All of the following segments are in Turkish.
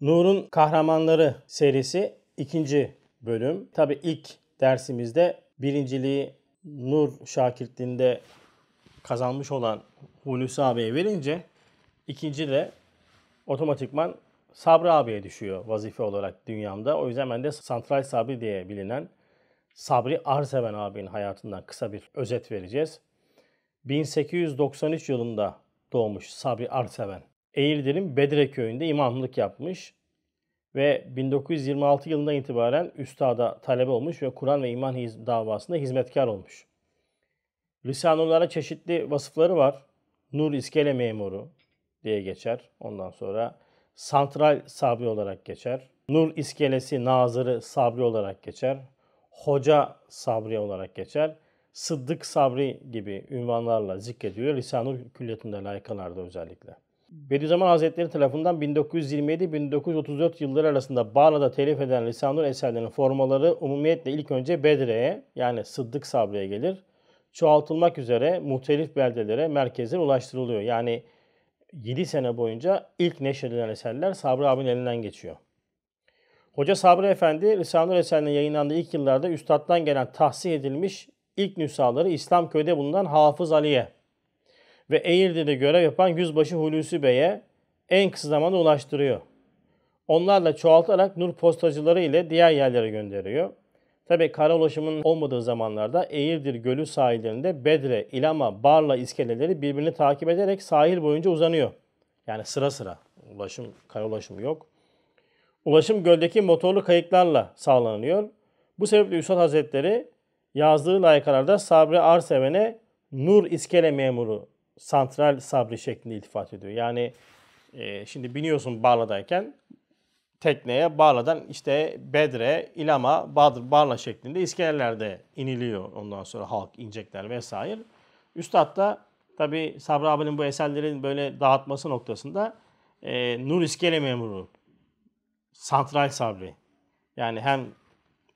Nur'un Kahramanları serisi ikinci bölüm. Tabi ilk dersimizde birinciliği Nur şakirtliğinde kazanmış olan Hulusi abiye verince ikinci de otomatikman Sabri abiye düşüyor vazife olarak dünyamda. O yüzden ben de Santral Sabri diye bilinen Sabri Arseven abinin hayatından kısa bir özet vereceğiz. 1893 yılında doğmuş Sabri Arseven. Eğirdir'in Bedre köyünde imamlık yapmış ve 1926 yılında itibaren üstada talebe olmuş ve Kur'an ve iman hiz- davasında hizmetkar olmuş. Risanullara çeşitli vasıfları var. Nur İskele memuru diye geçer. Ondan sonra Santral Sabri olarak geçer. Nur İskelesi Nazırı Sabri olarak geçer. Hoca Sabri olarak geçer. Sıddık Sabri gibi ünvanlarla zikrediyor. Lisanul Külliyatı'nda layıkalarda özellikle. Bediüzzaman Hazretleri tarafından 1927-1934 yılları arasında Bağla'da telif eden Lisanur eserlerinin formaları umumiyetle ilk önce Bedre'ye yani Sıddık Sabri'ye gelir. Çoğaltılmak üzere muhtelif beldelere, merkeze ulaştırılıyor. Yani 7 sene boyunca ilk neşredilen eserler Sabri abinin elinden geçiyor. Hoca Sabri Efendi Risanur eserinin yayınlandığı ilk yıllarda üstattan gelen tahsih edilmiş ilk nüshaları köyde bulunan Hafız Ali'ye ve Eğirdir'de görev yapan Yüzbaşı Hulusi Bey'e en kısa zamanda ulaştırıyor. Onlarla çoğaltarak Nur postacıları ile diğer yerlere gönderiyor. Tabi kara ulaşımın olmadığı zamanlarda Eğirdir Gölü sahillerinde Bedre, İlama, Barla iskeleleri birbirini takip ederek sahil boyunca uzanıyor. Yani sıra sıra ulaşım, kara ulaşım yok. Ulaşım göldeki motorlu kayıklarla sağlanıyor. Bu sebeple Üstad Hazretleri yazdığı layıkalarda Sabri Arseven'e Nur iskele memuru santral sabri şeklinde iltifat ediyor. Yani e, şimdi biniyorsun Barla'dayken tekneye Barla'dan işte Bedre, İlama, Badr, Barla şeklinde iskelelerde iniliyor. Ondan sonra halk inecekler vesaire. Üstad da tabi Sabri abinin bu eserlerin böyle dağıtması noktasında e, Nur İskele memuru, Santral Sabri. Yani hem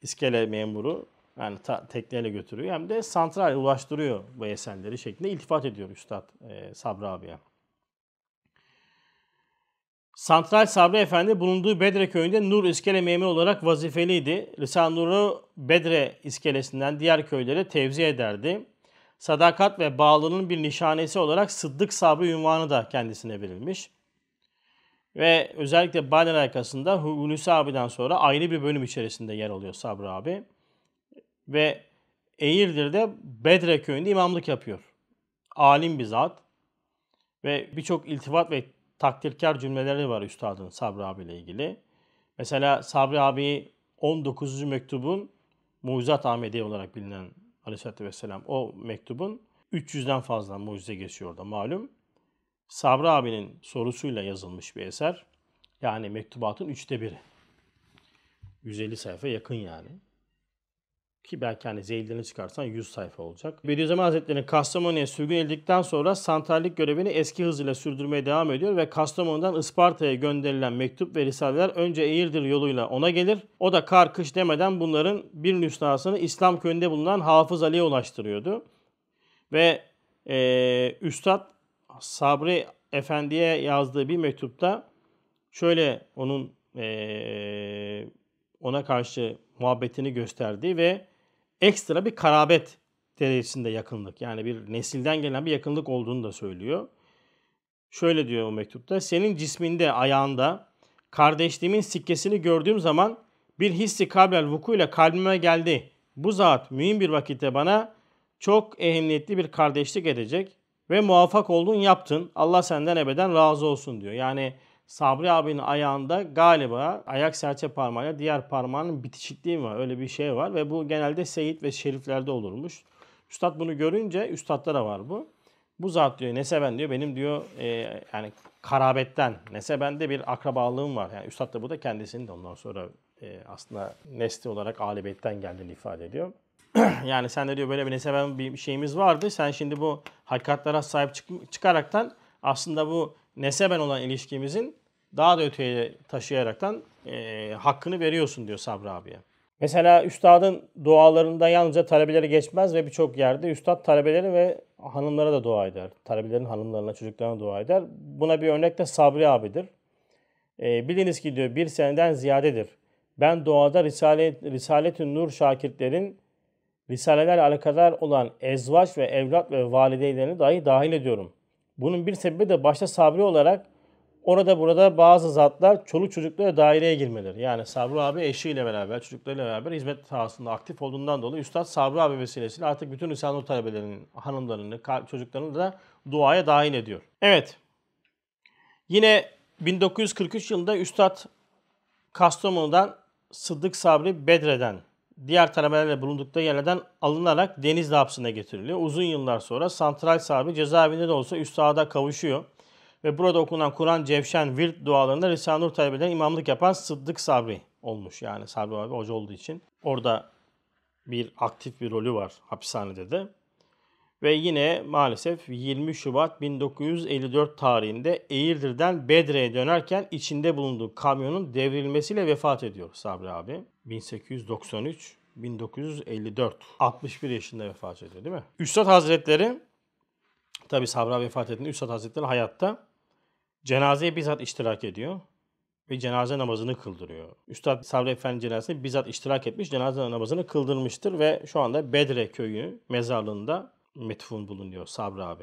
iskele memuru yani ta, tekneyle götürüyor hem de santral ulaştırıyor bu esenleri şeklinde iltifat ediyor Üstad e, Sabri abiye. Santral Sabri Efendi bulunduğu Bedre köyünde Nur iskele memuru olarak vazifeliydi. Lisan Nur'u Bedre iskelesinden diğer köylere tevzi ederdi. Sadakat ve bağlılığın bir nişanesi olarak Sıddık Sabri ünvanı da kendisine verilmiş. Ve özellikle Balin arkasında Hulusi abiden sonra ayrı bir bölüm içerisinde yer alıyor Sabri abi ve Eğirdir'de Bedre köyünde imamlık yapıyor. Alim bir zat ve birçok iltifat ve takdirkar cümleleri var üstadın Sabri abiyle ilgili. Mesela Sabri abi 19. mektubun Mucizat Ahmedi olarak bilinen Aleyhisselatü Vesselam o mektubun 300'den fazla mucize geçiyor da malum. Sabri abinin sorusuyla yazılmış bir eser. Yani mektubatın üçte biri. 150 sayfa yakın yani. Ki belki hani zehirlerini çıkarsan 100 sayfa olacak. Bediüzzaman Hazretleri Kastamonu'ya sürgün edildikten sonra santrallik görevini eski hızıyla sürdürmeye devam ediyor ve Kastamonu'dan Isparta'ya gönderilen mektup ve risaleler önce Eğirdir yoluyla ona gelir. O da kar kış demeden bunların bir nüshasını İslam köyünde bulunan Hafız Ali'ye ulaştırıyordu. Ve e, Üstad Sabri Efendi'ye yazdığı bir mektupta şöyle onun e, ona karşı muhabbetini gösterdi ve ekstra bir karabet derecesinde yakınlık yani bir nesilden gelen bir yakınlık olduğunu da söylüyor. Şöyle diyor o mektupta senin cisminde ayağında kardeşliğimin sikkesini gördüğüm zaman bir hissi kablel vukuyla kalbime geldi. Bu zat mühim bir vakitte bana çok ehemmiyetli bir kardeşlik edecek ve muvaffak oldun yaptın. Allah senden ebeden razı olsun diyor. Yani Sabri abinin ayağında galiba ayak serçe parmağıyla diğer parmağının bitişikliği var. Öyle bir şey var ve bu genelde Seyit ve Şeriflerde olurmuş. Üstad bunu görünce Üstadlara var bu. Bu zat diyor ne Neseben diyor benim diyor e, yani karabetten ne Neseben'de bir akrabalığım var. Yani üstad da bu da kendisini de ondan sonra e, aslında nesli olarak alibetten geldiğini ifade ediyor. yani sen de diyor böyle bir Neseben bir şeyimiz vardı. Sen şimdi bu hakikatlere sahip çık- çıkaraktan aslında bu neseben olan ilişkimizin daha da öteye taşıyaraktan e, hakkını veriyorsun diyor Sabri abiye. Mesela üstadın dualarında yalnızca talebelere geçmez ve birçok yerde üstad talebeleri ve hanımlara da dua eder. Talebelerin hanımlarına, çocuklarına dua eder. Buna bir örnek de Sabri abidir. E, biliniz ki diyor bir seneden ziyadedir. Ben doğada Risalet, Risalet-ü Nur şakirtlerin risaleler alakadar olan ezvaç ve evlat ve valideylerini dahi dahil ediyorum.'' Bunun bir sebebi de başta Sabri olarak orada burada bazı zatlar çoluk çocuklara daireye girmeleri. Yani Sabri abi eşiyle beraber, çocuklarıyla beraber hizmet sahasında aktif olduğundan dolayı Üstad Sabri abi vesilesiyle artık bütün nur talebelerinin, hanımlarını, çocuklarını da duaya dahil ediyor. Evet. Yine 1943 yılında Üstad Kastamonu'dan Sıddık Sabri Bedre'den diğer talebelerle bulundukları yerlerden alınarak deniz hapsine getiriliyor. Uzun yıllar sonra santral sahibi cezaevinde de olsa üstada kavuşuyor. Ve burada okunan Kur'an, Cevşen, Virt dualarında Risale-i Nur talebelerine imamlık yapan Sıddık Sabri olmuş. Yani Sabri abi hoca olduğu için. Orada bir aktif bir rolü var hapishanede de. Ve yine maalesef 20 Şubat 1954 tarihinde Eğirdir'den Bedre'ye dönerken içinde bulunduğu kamyonun devrilmesiyle vefat ediyor Sabri abi. 1893 1954. 61 yaşında vefat ediyor değil mi? Üstad Hazretleri tabi Sabra vefat ettiğinde Üstad Hazretleri hayatta cenazeye bizzat iştirak ediyor ve cenaze namazını kıldırıyor. Üstad Sabri Efendi cenazesine bizzat iştirak etmiş, cenaze namazını kıldırmıştır ve şu anda Bedre köyü mezarlığında metfun bulunuyor Sabri abi.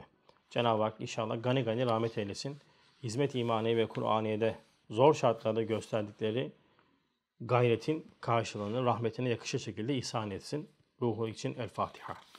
Cenab-ı Hak inşallah gani gani rahmet eylesin. Hizmet imani ve Kur'aniye'de zor şartlarda gösterdikleri gayretin karşılığını rahmetine yakışır şekilde ihsan etsin. Ruhu için El Fatiha.